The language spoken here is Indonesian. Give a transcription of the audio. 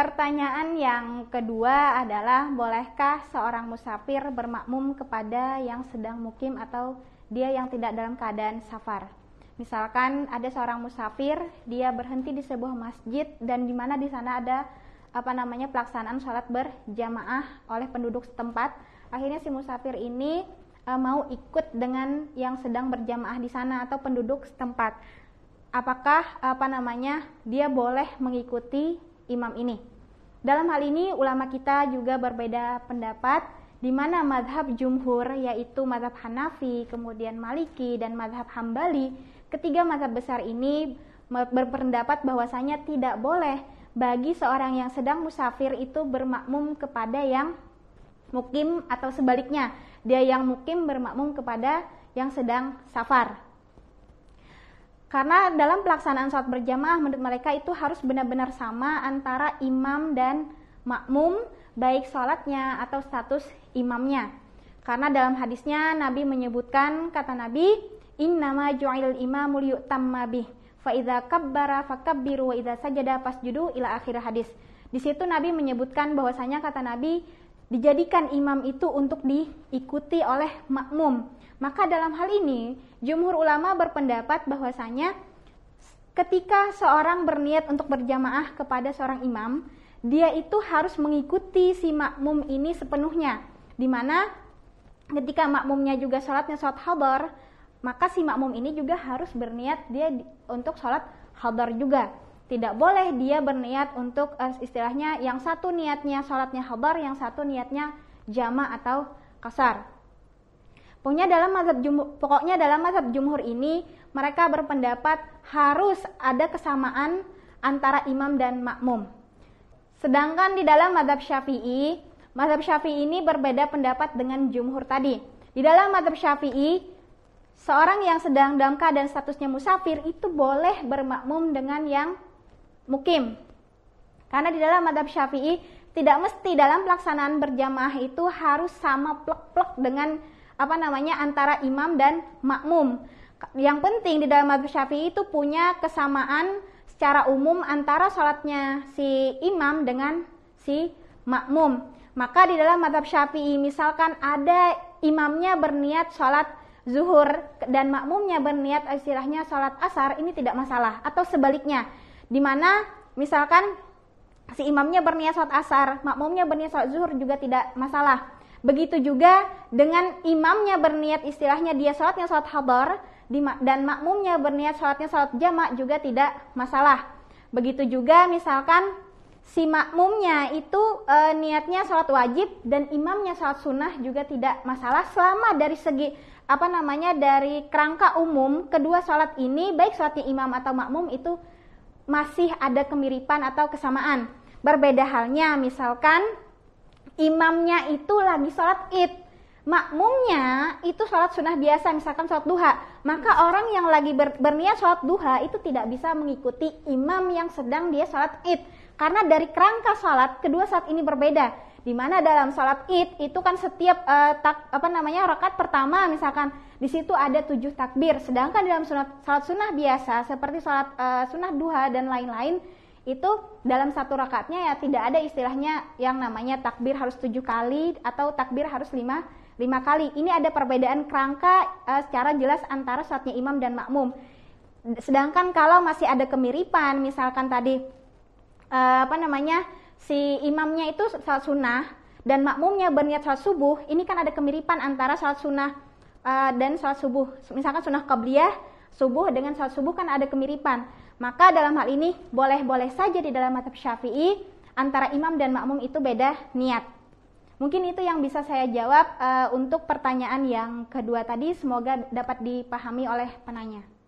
Pertanyaan yang kedua adalah bolehkah seorang musafir bermakmum kepada yang sedang mukim atau dia yang tidak dalam keadaan safar? Misalkan ada seorang musafir, dia berhenti di sebuah masjid dan di mana di sana ada apa namanya pelaksanaan sholat berjamaah oleh penduduk setempat. Akhirnya si musafir ini e, mau ikut dengan yang sedang berjamaah di sana atau penduduk setempat. Apakah apa namanya dia boleh mengikuti imam ini. Dalam hal ini ulama kita juga berbeda pendapat di mana madhab jumhur yaitu madhab Hanafi, kemudian Maliki dan madhab Hambali, ketiga madhab besar ini berpendapat bahwasanya tidak boleh bagi seorang yang sedang musafir itu bermakmum kepada yang mukim atau sebaliknya dia yang mukim bermakmum kepada yang sedang safar karena dalam pelaksanaan sholat berjamaah menurut mereka itu harus benar-benar sama antara imam dan makmum baik sholatnya atau status imamnya. Karena dalam hadisnya Nabi menyebutkan kata Nabi innama juail imamul yu'tamma bih fa idza kabbara fakabbiru wa idza sajada fasjudu ila akhir hadis. Di situ Nabi menyebutkan bahwasanya kata Nabi dijadikan imam itu untuk diikuti oleh makmum. Maka dalam hal ini, jumhur ulama berpendapat bahwasanya ketika seorang berniat untuk berjamaah kepada seorang imam, dia itu harus mengikuti si makmum ini sepenuhnya. Dimana ketika makmumnya juga sholatnya sholat hadar, maka si makmum ini juga harus berniat dia untuk sholat hadar juga tidak boleh dia berniat untuk uh, istilahnya yang satu niatnya sholatnya khabar, yang satu niatnya jama atau kasar. Pokoknya dalam mazhab jumhur, pokoknya dalam mazhab jumhur ini mereka berpendapat harus ada kesamaan antara imam dan makmum. Sedangkan di dalam mazhab Syafi'i, mazhab Syafi'i ini berbeda pendapat dengan jumhur tadi. Di dalam mazhab Syafi'i Seorang yang sedang dalam keadaan statusnya musafir itu boleh bermakmum dengan yang mukim. Karena di dalam madhab syafi'i tidak mesti dalam pelaksanaan berjamaah itu harus sama plek-plek dengan apa namanya antara imam dan makmum. Yang penting di dalam madhab syafi'i itu punya kesamaan secara umum antara sholatnya si imam dengan si makmum. Maka di dalam madhab syafi'i misalkan ada imamnya berniat sholat zuhur dan makmumnya berniat istilahnya sholat asar ini tidak masalah atau sebaliknya di mana misalkan si imamnya berniat sholat asar, makmumnya berniat sholat zuhur juga tidak masalah. Begitu juga dengan imamnya berniat istilahnya dia sholatnya sholat hadar dan makmumnya berniat sholatnya sholat jamak juga tidak masalah. Begitu juga misalkan si makmumnya itu e, niatnya sholat wajib dan imamnya sholat sunnah juga tidak masalah selama dari segi apa namanya dari kerangka umum kedua sholat ini baik sholatnya imam atau makmum itu masih ada kemiripan atau kesamaan. Berbeda halnya misalkan imamnya itu lagi sholat id, makmumnya itu sholat sunnah biasa misalkan sholat duha maka orang yang lagi ber, berniat sholat duha itu tidak bisa mengikuti imam yang sedang dia sholat id karena dari kerangka sholat kedua saat ini berbeda Dimana dalam sholat id itu kan setiap uh, tak, apa namanya rakaat pertama misalkan di situ ada tujuh takbir. Sedangkan dalam sunat, salat sunnah biasa seperti salat uh, sunnah duha dan lain-lain itu dalam satu rakaatnya ya tidak ada istilahnya yang namanya takbir harus tujuh kali atau takbir harus lima lima kali. Ini ada perbedaan kerangka uh, secara jelas antara saatnya imam dan makmum. Sedangkan kalau masih ada kemiripan, misalkan tadi uh, apa namanya si imamnya itu salat sunnah dan makmumnya berniat salat subuh, ini kan ada kemiripan antara salat sunnah uh, dan sholat subuh. Misalkan sunnah qabliyah, subuh dengan sholat subuh kan ada kemiripan. Maka dalam hal ini boleh-boleh saja di dalam mazhab syafi'i antara imam dan makmum itu beda niat. Mungkin itu yang bisa saya jawab uh, untuk pertanyaan yang kedua tadi. Semoga dapat dipahami oleh penanya.